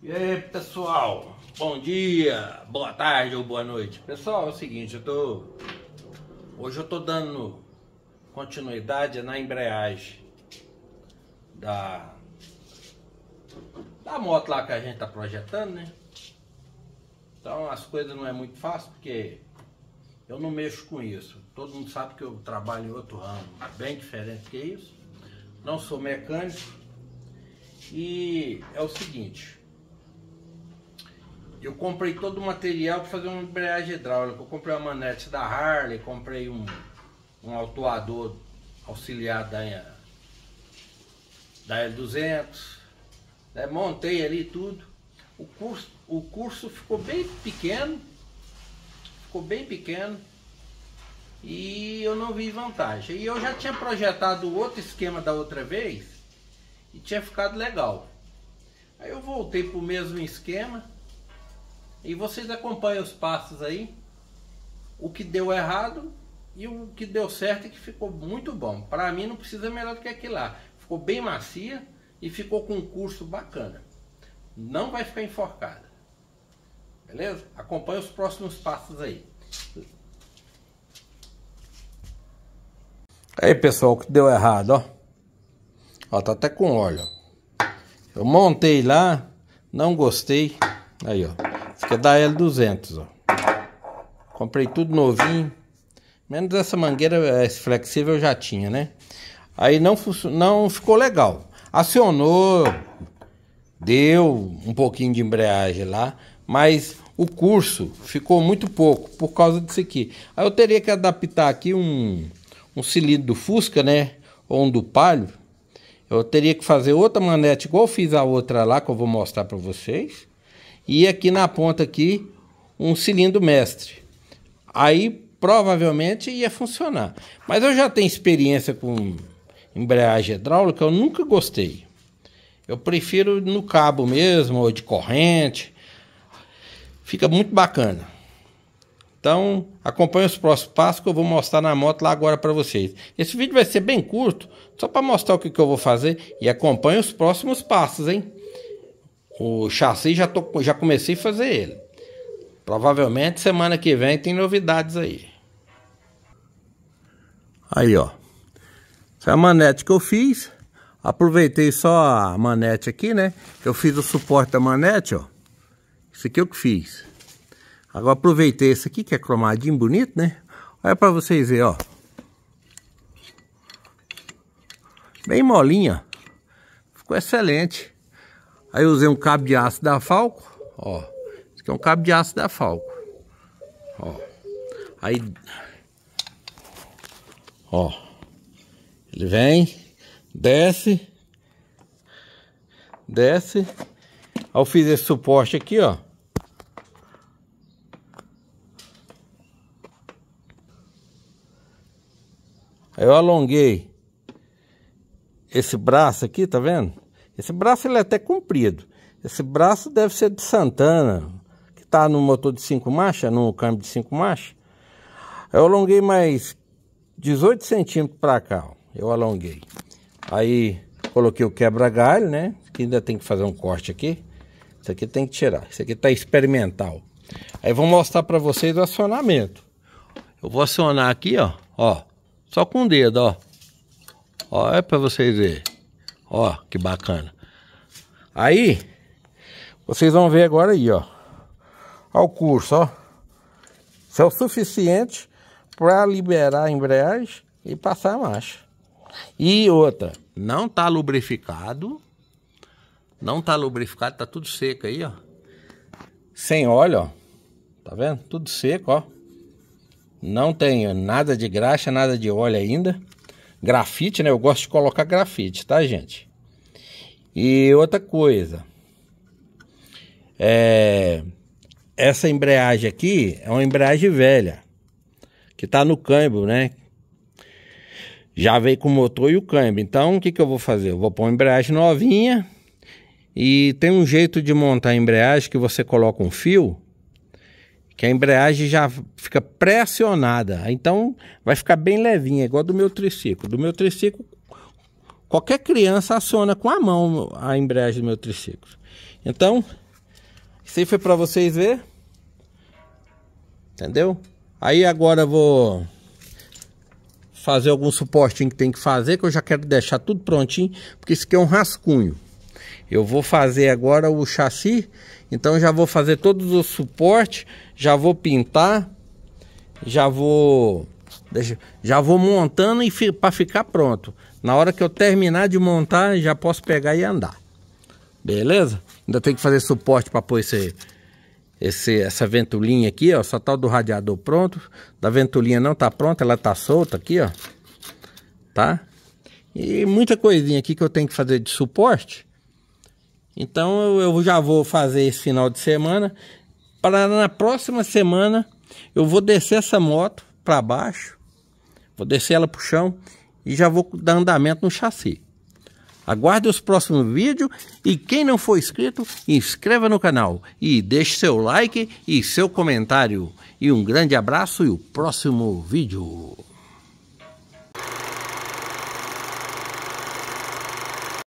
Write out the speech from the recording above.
E aí, pessoal? Bom dia, boa tarde ou boa noite. Pessoal, é o seguinte, eu tô hoje eu tô dando continuidade na embreagem da da moto lá que a gente tá projetando, né? Então, as coisas não é muito fácil porque eu não mexo com isso. Todo mundo sabe que eu trabalho em outro ramo, bem diferente que isso. Não sou mecânico. E é o seguinte, eu comprei todo o material para fazer uma embreagem hidráulica. Eu comprei uma manete da Harley, comprei um, um autuador auxiliar da, da L200. Né? Montei ali tudo. O curso, o curso ficou bem pequeno. Ficou bem pequeno. E eu não vi vantagem. E eu já tinha projetado outro esquema da outra vez. E tinha ficado legal. Aí eu voltei para o mesmo esquema e vocês acompanham os passos aí. O que deu errado e o que deu certo e que ficou muito bom. Para mim não precisa melhor do que aquilo lá. Ficou bem macia e ficou com um curso bacana. Não vai ficar enforcada. Beleza? Acompanhe os próximos passos aí. Aí pessoal, o que deu errado, ó. Ó, tá até com óleo. Eu montei lá, não gostei. Aí, ó que é da L200, ó. Comprei tudo novinho. Menos essa mangueira é, flexível eu já tinha, né? Aí não, não ficou legal. Acionou, deu um pouquinho de embreagem lá, mas o curso ficou muito pouco por causa disso aqui. Aí eu teria que adaptar aqui um, um cilindro do Fusca, né? Ou um do Palio. Eu teria que fazer outra manete igual eu fiz a outra lá, que eu vou mostrar para vocês e aqui na ponta aqui um cilindro mestre. Aí provavelmente ia funcionar. Mas eu já tenho experiência com embreagem hidráulica, eu nunca gostei. Eu prefiro no cabo mesmo, ou de corrente. Fica muito bacana. Então, acompanhe os próximos passos que eu vou mostrar na moto lá agora para vocês. Esse vídeo vai ser bem curto, só para mostrar o que, que eu vou fazer. E acompanhe os próximos passos, hein? O chassi já, tô, já comecei a fazer ele. Provavelmente semana que vem tem novidades aí. Aí, ó. Essa é a manete que eu fiz. Aproveitei só a manete aqui, né? Eu fiz o suporte da manete, ó. Isso aqui é o que fiz. Agora aproveitei esse aqui, que é cromadinho bonito, né? Olha pra vocês verem, ó. Bem molinha. Ficou excelente. Aí eu usei um cabo de aço da Falco, ó. Esse aqui é um cabo de aço da Falco. Ó. Aí ó. Ele vem, desce, desce. Aí eu fiz esse suporte aqui, ó. Aí eu alonguei esse braço aqui, tá vendo? Esse braço ele é até comprido. Esse braço deve ser de Santana, que está no motor de cinco marchas, no câmbio de cinco marchas. Eu alonguei mais 18 centímetros para cá, ó. eu alonguei. Aí coloquei o quebra-galho, né? Que ainda tem que fazer um corte aqui. Isso aqui tem que tirar. Isso aqui está experimental. Aí vou mostrar para vocês o acionamento. Eu vou acionar aqui, ó, ó. Só com o dedo, ó. Ó, é para vocês verem. Ó, que bacana. Aí, vocês vão ver agora aí, ó. Ó o curso, ó. Isso é o suficiente para liberar a embreagem e passar a marcha. E outra, não tá lubrificado. Não tá lubrificado, tá tudo seco aí, ó. Sem óleo, ó. Tá vendo? Tudo seco, ó. Não tem nada de graxa, nada de óleo ainda grafite, né? Eu gosto de colocar grafite, tá, gente? E outra coisa. É, essa embreagem aqui é uma embreagem velha. Que tá no câmbio, né? Já veio com o motor e o câmbio. Então, o que, que eu vou fazer? Eu vou pôr uma embreagem novinha. E tem um jeito de montar a embreagem que você coloca um fio que a embreagem já fica pressionada. Então vai ficar bem levinha, igual do meu triciclo. Do meu triciclo, qualquer criança aciona com a mão a embreagem do meu triciclo. Então, isso aí foi para vocês ver. Entendeu? Aí agora vou fazer algum suportinho que tem que fazer, que eu já quero deixar tudo prontinho, porque isso aqui é um rascunho. Eu vou fazer agora o chassi, então já vou fazer todos os suportes, já vou pintar, já vou deixa, já vou montando e fi, para ficar pronto. Na hora que eu terminar de montar, já posso pegar e andar. Beleza? Ainda tem que fazer suporte para pôr esse, esse, essa ventolinha aqui, ó. Só tá do radiador pronto. Da ventolinha não tá pronta, ela tá solta aqui, ó. Tá? E muita coisinha aqui que eu tenho que fazer de suporte. Então eu já vou fazer esse final de semana. Para na próxima semana eu vou descer essa moto para baixo, vou descer ela para o chão e já vou dar andamento no chassi. Aguarde os próximos vídeos e quem não for inscrito, inscreva no canal e deixe seu like e seu comentário. E um grande abraço e o próximo vídeo.